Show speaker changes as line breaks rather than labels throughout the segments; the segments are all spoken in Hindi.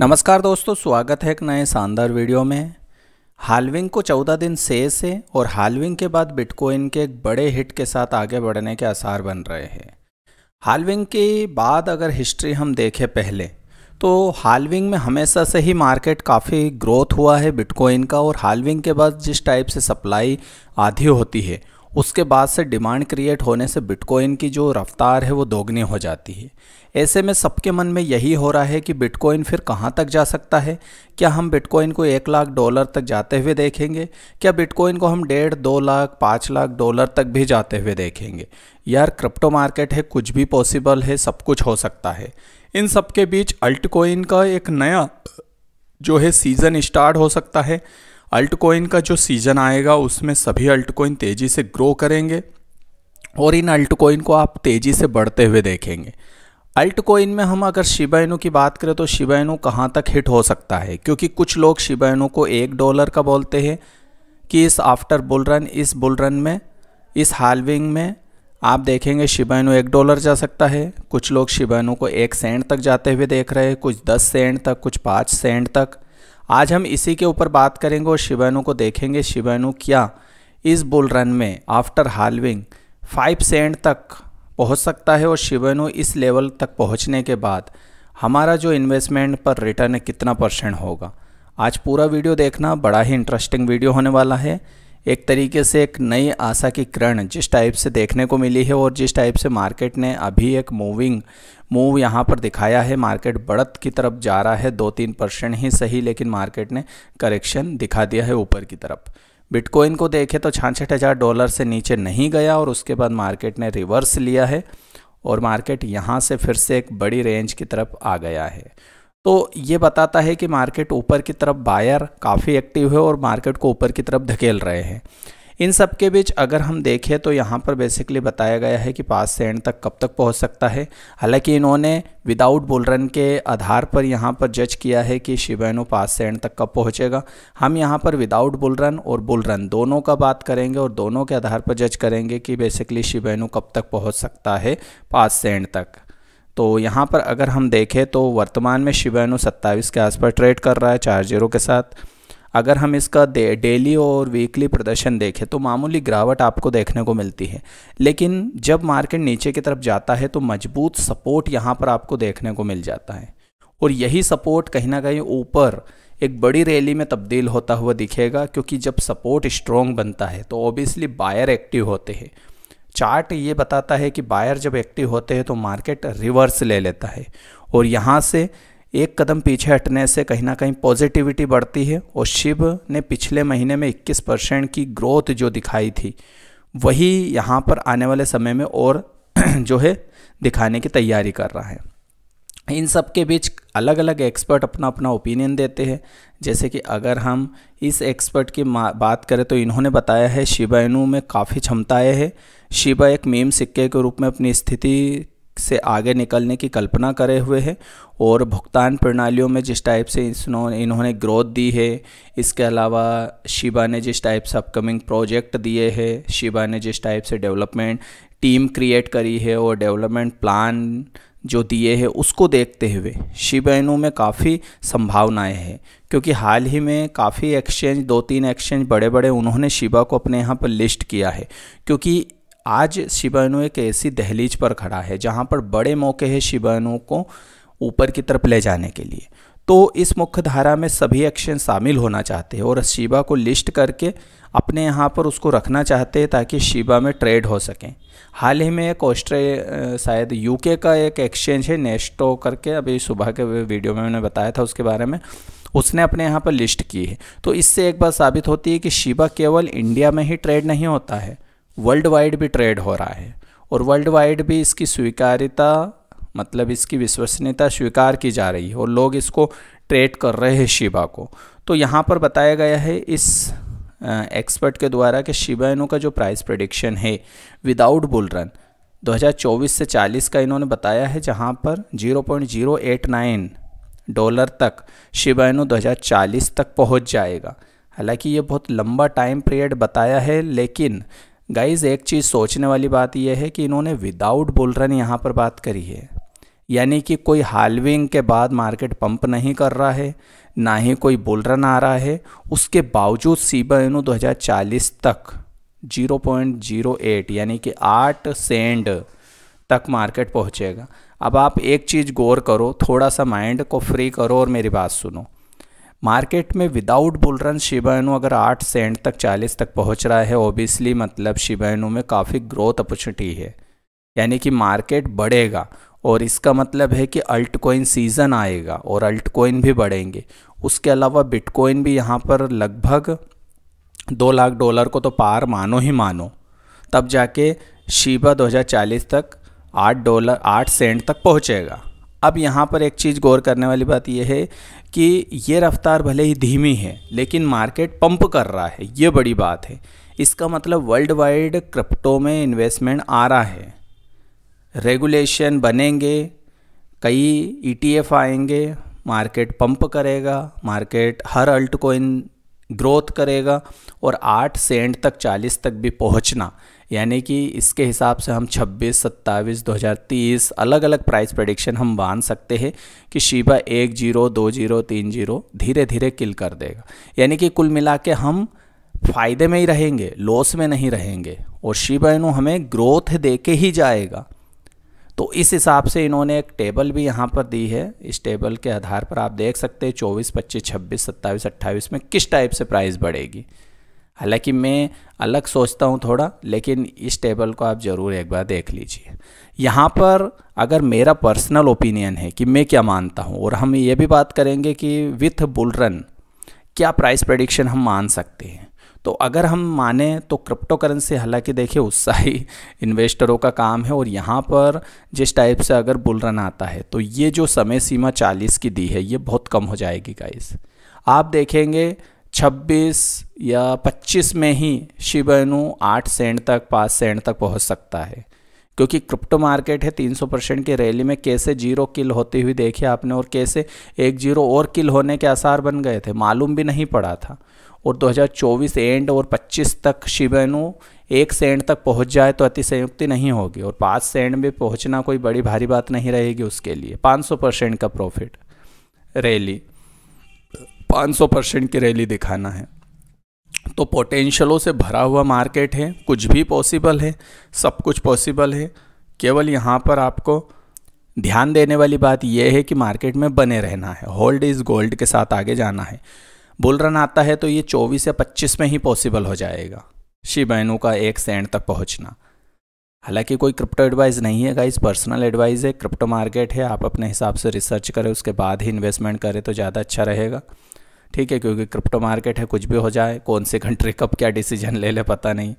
नमस्कार दोस्तों स्वागत है एक नए शानदार वीडियो में हालविंग को 14 दिन शेष है और हालविंग के बाद बिटकॉइन के एक बड़े हिट के साथ आगे बढ़ने के आसार बन रहे हैं हालविंग के बाद अगर हिस्ट्री हम देखें पहले तो हालविंग में हमेशा से ही मार्केट काफ़ी ग्रोथ हुआ है बिटकॉइन का और हालविंग के बाद जिस टाइप से सप्लाई आधी होती है उसके बाद से डिमांड क्रिएट होने से बिटकॉइन की जो रफ्तार है वो दोगुनी हो जाती है ऐसे में सबके मन में यही हो रहा है कि बिटकॉइन फिर कहाँ तक जा सकता है क्या हम बिटकॉइन को एक लाख डॉलर तक जाते हुए देखेंगे क्या बिटकॉइन को हम डेढ़ दो लाख पाँच लाख डॉलर तक भी जाते हुए देखेंगे यार क्रिप्टो मार्केट है कुछ भी पॉसिबल है सब कुछ हो सकता है इन सब के बीच अल्टकॉइन का एक नया जो है सीज़न स्टार्ट हो सकता है अल्ट कोइन का जो सीज़न आएगा उसमें सभी अल्टकोइन तेज़ी से ग्रो करेंगे और इन अल्टकोइन को आप तेज़ी से बढ़ते हुए देखेंगे अल्ट कोइन में हम अगर शिबाइनो की बात करें तो शिबाइनो कहाँ तक हिट हो सकता है क्योंकि कुछ लोग शिबाइनो को एक डॉलर का बोलते हैं कि इस आफ्टर बुल रन इस बुल रन में इस हालविंग में आप देखेंगे शिबाइनो एक डॉलर जा सकता है कुछ लोग शिबाइनो को एक सेंट तक जाते हुए देख रहे हैं कुछ दस सेंट तक कुछ पाँच सेंट तक आज हम इसी के ऊपर बात करेंगे और शिवानु को देखेंगे शिवानु क्या इस बुल रन में आफ्टर हालविंग फाइव सेंट तक पहुंच सकता है और शिवानु इस लेवल तक पहुंचने के बाद हमारा जो इन्वेस्टमेंट पर रिटर्न है कितना परसेंट होगा आज पूरा वीडियो देखना बड़ा ही इंटरेस्टिंग वीडियो होने वाला है एक तरीके से एक नई आशा की किरण जिस टाइप से देखने को मिली है और जिस टाइप से मार्केट ने अभी एक मूविंग मूव यहाँ पर दिखाया है मार्केट बढ़त की तरफ जा रहा है दो तीन परसेंट ही सही लेकिन मार्केट ने करेक्शन दिखा दिया है ऊपर की तरफ बिटकॉइन को देखें तो छाछठ हज़ार डॉलर से नीचे नहीं गया और उसके बाद मार्केट ने रिवर्स लिया है और मार्केट यहाँ से फिर से एक बड़ी रेंज की तरफ आ गया है तो ये बताता है कि मार्केट ऊपर की तरफ बायर काफ़ी एक्टिव है और मार्केट को ऊपर की तरफ धकेल रहे हैं इन सब के बीच अगर हम देखें तो यहाँ पर बेसिकली बताया गया है कि पास से एंड तक कब तक पहुँच सकता है हालांकि इन्होंने विदाउट बुल रन के आधार पर यहाँ पर जज किया है कि शिवेनो पास से एंड तक कब पहुँचेगा हम यहाँ पर विदाउट बुलरन रन और बुलरन रन दोनों का बात करेंगे और दोनों के आधार पर जज करेंगे कि बेसिकली शिवेनो कब तक पहुँच सकता है पास से एंड तक तो यहाँ पर अगर हम देखें तो वर्तमान में शिवेनो सत्ताईस के आसपास ट्रेड कर रहा है चार जीरो के साथ अगर हम इसका डेली और वीकली प्रदर्शन देखें तो मामूली गिरावट आपको देखने को मिलती है लेकिन जब मार्केट नीचे की तरफ जाता है तो मजबूत सपोर्ट यहाँ पर आपको देखने को मिल जाता है और यही सपोर्ट कहीं ना कहीं ऊपर एक बड़ी रैली में तब्दील होता हुआ दिखेगा क्योंकि जब सपोर्ट स्ट्रॉन्ग बनता है तो ऑब्वियसली बायर एक्टिव होते हैं चार्ट ये बताता है कि बायर जब एक्टिव होते हैं तो मार्केट रिवर्स ले लेता है और यहाँ से एक कदम पीछे हटने से कहीं ना कहीं पॉजिटिविटी बढ़ती है और शिव ने पिछले महीने में 21 परसेंट की ग्रोथ जो दिखाई थी वही यहाँ पर आने वाले समय में और जो है दिखाने की तैयारी कर रहा है इन सब के बीच अलग अलग एक्सपर्ट अपना अपना ओपिनियन देते हैं जैसे कि अगर हम इस एक्सपर्ट की बात करें तो इन्होंने बताया है शिबाइनु में काफ़ी क्षमताएं हैं शिबा एक मीम सिक्के के रूप में अपनी स्थिति से आगे निकलने की कल्पना करे हुए है और भुगतान प्रणालियों में जिस टाइप से इन्होंने ग्रोथ दी है इसके अलावा शिबा ने जिस टाइप से अपकमिंग प्रोजेक्ट दिए हैं शिबा ने जिस टाइप से डेवलपमेंट टीम क्रिएट करी है और डेवलपमेंट प्लान जो दिए हैं उसको देखते हुए शिबा इनू में काफ़ी संभावनाएं हैं क्योंकि हाल ही में काफ़ी एक्सचेंज दो तीन एक्सचेंज बड़े बड़े उन्होंने शिबा को अपने यहाँ पर लिस्ट किया है क्योंकि आज शिबानु एक ऐसी दहलीज पर खड़ा है जहाँ पर बड़े मौके हैं शिबानु को ऊपर की तरफ ले जाने के लिए तो इस मुख्य धारा में सभी एक्शन शामिल होना चाहते हैं और शिबा को लिस्ट करके अपने यहाँ पर उसको रखना चाहते हैं ताकि शिबा में ट्रेड हो सकें हाल ही में एक ऑस्ट्रे शायद यूके का एक एक्सचेंज है नेस्टो करके अभी सुबह के वीडियो में मैंने बताया था उसके बारे में उसने अपने यहाँ पर लिस्ट की है तो इससे एक बात साबित होती है कि शिबा केवल इंडिया में ही ट्रेड नहीं होता है वर्ल्ड वाइड भी ट्रेड हो रहा है और वर्ल्ड वाइड भी इसकी स्वीकारिता मतलब इसकी विश्वसनीयता स्वीकार की जा रही है और लोग इसको ट्रेड कर रहे हैं शिबा को तो यहाँ पर बताया गया है इस एक्सपर्ट के द्वारा कि शिबा इनो का जो प्राइस प्रडिक्शन है विदाउट बुल रन 2024 से 40 का इन्होंने बताया है जहाँ पर 0.089 डॉलर तक शिबा इनो 2040 तक पहुँच जाएगा हालांकि ये बहुत लंबा टाइम पीरियड बताया है लेकिन गाइज एक चीज़ सोचने वाली बात यह है कि इन्होंने विदाउट बुलरन यहाँ पर बात करी है यानी कि कोई हालविंग के बाद मार्केट पंप नहीं कर रहा है ना ही कोई बुलरन आ रहा है उसके बावजूद सीबा इनो दो तक 0.08 यानी कि 8 सेंड तक मार्केट पहुंचेगा अब आप एक चीज़ गौर करो थोड़ा सा माइंड को फ्री करो और मेरी बात सुनो मार्केट में विदाउट बुलरन शिबाइनो अगर आठ सेंट तक चालीस तक पहुंच रहा है ओबियसली मतलब शिबाइनो में काफ़ी ग्रोथ अपॉर्चुनिटी है यानी कि मार्केट बढ़ेगा और इसका मतलब है कि अल्ट कोइन सीज़न आएगा और अल्ट कोइन भी बढ़ेंगे उसके अलावा बिटकॉइन भी यहाँ पर लगभग दो लाख डॉलर को तो पार मानो ही मानो तब जाके शिबा 2040 तक आठ डॉलर आठ सेंट तक पहुँचेगा अब यहाँ पर एक चीज़ गौर करने वाली बात यह है कि ये रफ्तार भले ही धीमी है लेकिन मार्केट पंप कर रहा है ये बड़ी बात है इसका मतलब वर्ल्ड वाइड क्रिप्टो में इन्वेस्टमेंट आ रहा है रेगुलेशन बनेंगे कई ईटीएफ e आएंगे मार्केट पंप करेगा मार्केट हर अल्ट को इन ग्रोथ करेगा और आठ सेंट तक चालीस तक भी पहुंचना यानी कि इसके हिसाब से हम 26, 27, 2030 अलग अलग प्राइस प्रडिक्शन हम मान सकते हैं कि शिबा एक जीरो दो जीरो तीन जीरो धीरे धीरे किल कर देगा यानी कि कुल मिला के हम फ़ायदे में ही रहेंगे लॉस में नहीं रहेंगे और शिबा इनो हमें ग्रोथ दे के ही जाएगा तो इस हिसाब से इन्होंने एक टेबल भी यहाँ पर दी है इस टेबल के आधार पर आप देख सकते हैं 24, 25, 26, 27, 28 में किस टाइप से प्राइस बढ़ेगी हालांकि मैं अलग सोचता हूँ थोड़ा लेकिन इस टेबल को आप ज़रूर एक बार देख लीजिए यहाँ पर अगर मेरा पर्सनल ओपिनियन है कि मैं क्या मानता हूँ और हम ये भी बात करेंगे कि विथ बुलरन क्या प्राइस प्रडिक्शन हम मान सकते हैं तो अगर हम माने तो क्रिप्टो करेंसी हालांकि देखिए उत्साही इन्वेस्टरों का काम है और यहाँ पर जिस टाइप से अगर बुल रन आता है तो ये जो समय सीमा 40 की दी है ये बहुत कम हो जाएगी गाइस आप देखेंगे 26 या 25 में ही शिबनु 8 सेंट तक 5 सेंट तक पहुंच सकता है क्योंकि क्रिप्टो मार्केट है 300 परसेंट की रैली में कैसे जीरो किल होती हुई देखी आपने और कैसे एक जीरो और किल होने के आसार बन गए थे मालूम भी नहीं पड़ा था और 2024 एंड और 25 तक शिबानु एक सेंट तक पहुंच जाए तो संयुक्ति नहीं होगी और पाँच सेंट में पहुंचना कोई बड़ी भारी बात नहीं रहेगी उसके लिए 500 परसेंट का प्रॉफिट रैली 500 परसेंट की रैली दिखाना है तो पोटेंशलों से भरा हुआ मार्केट है कुछ भी पॉसिबल है सब कुछ पॉसिबल है केवल यहाँ पर आपको ध्यान देने वाली बात यह है कि मार्केट में बने रहना है होल्ड इज़ गोल्ड के साथ आगे जाना है बुल रन आता है तो ये 24 या 25 में ही पॉसिबल हो जाएगा बहनों का एक सेंट तक पहुँचना हालांकि कोई क्रिप्टो एडवाइस नहीं है गाइस पर्सनल एडवाइस है क्रिप्टो मार्केट है आप अपने हिसाब से रिसर्च करें उसके बाद ही इन्वेस्टमेंट करें तो ज़्यादा अच्छा रहेगा ठीक है क्योंकि क्रिप्टो मार्केट है कुछ भी हो जाए कौन से कंट्री कब क्या डिसीजन ले ले पता नहीं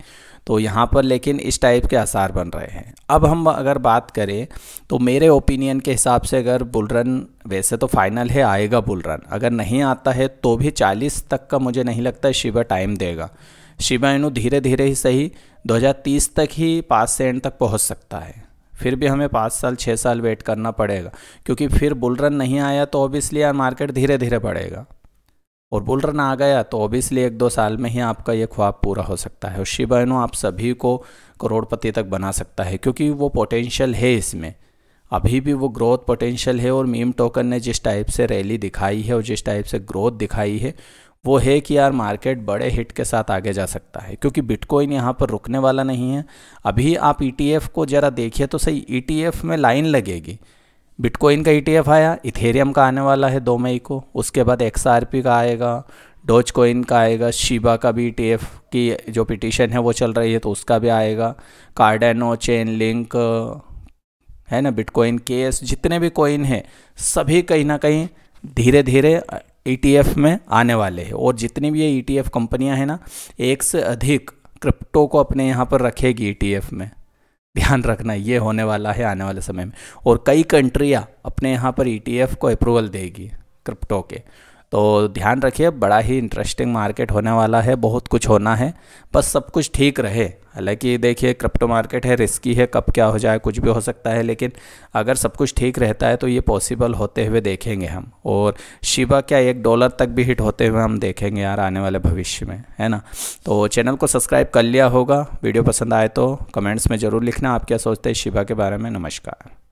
तो यहाँ पर लेकिन इस टाइप के आसार बन रहे हैं अब हम अगर बात करें तो मेरे ओपिनियन के हिसाब से अगर बुल रन वैसे तो फाइनल है आएगा बुल रन अगर नहीं आता है तो भी चालीस तक का मुझे नहीं लगता शिवा टाइम देगा शिवा इनू धीरे धीरे ही सही 2030 तक ही पाँच से एंड तक पहुँच सकता है फिर भी हमें पाँच साल छः साल वेट करना पड़ेगा क्योंकि फिर बुल रन नहीं आया तो ऑब्वियसली यार मार्केट धीरे धीरे बढ़ेगा और बुल रन आ गया तो ओबियसली एक दो साल में ही आपका ये ख्वाब पूरा हो सकता है और शिबाइनो आप सभी को करोड़पति तक बना सकता है क्योंकि वो पोटेंशियल है इसमें अभी भी वो ग्रोथ पोटेंशियल है और मीम टोकन ने जिस टाइप से रैली दिखाई है और जिस टाइप से ग्रोथ दिखाई है वो है कि यार मार्केट बड़े हिट के साथ आगे जा सकता है क्योंकि बिटकॉइन यहाँ पर रुकने वाला नहीं है अभी आप ई e को ज़रा देखिए तो सही ई e में लाइन लगेगी बिटकॉइन का ई e आया इथेरियम का आने वाला है दो मई को उसके बाद एक्स का आएगा डोज कोइन का आएगा शिबा का भी टी e की जो पिटिशन है वो चल रही है तो उसका भी आएगा कार्डेनो चेन लिंक है ना बिटकॉइन केस जितने भी कोइन हैं सभी कहीं ना कहीं धीरे धीरे ई में आने वाले हैं और जितनी भी ये ई e कंपनियां हैं ना एक से अधिक क्रिप्टो को अपने यहाँ पर रखेगी ई में ध्यान रखना ये होने वाला है आने वाले समय में और कई कंट्रियाँ अपने यहाँ पर ई e को अप्रूवल देगी क्रिप्टो के तो ध्यान रखिए बड़ा ही इंटरेस्टिंग मार्केट होने वाला है बहुत कुछ होना है बस सब कुछ ठीक रहे हालांकि देखिए क्रिप्टो मार्केट है रिस्की है कब क्या हो जाए कुछ भी हो सकता है लेकिन अगर सब कुछ ठीक रहता है तो ये पॉसिबल होते हुए देखेंगे हम और शिवा क्या एक डॉलर तक भी हिट होते हुए हम देखेंगे यार आने वाले भविष्य में है ना तो चैनल को सब्सक्राइब कर लिया होगा वीडियो पसंद आए तो कमेंट्स में ज़रूर लिखना आप क्या सोचते हैं शिवा के बारे में नमस्कार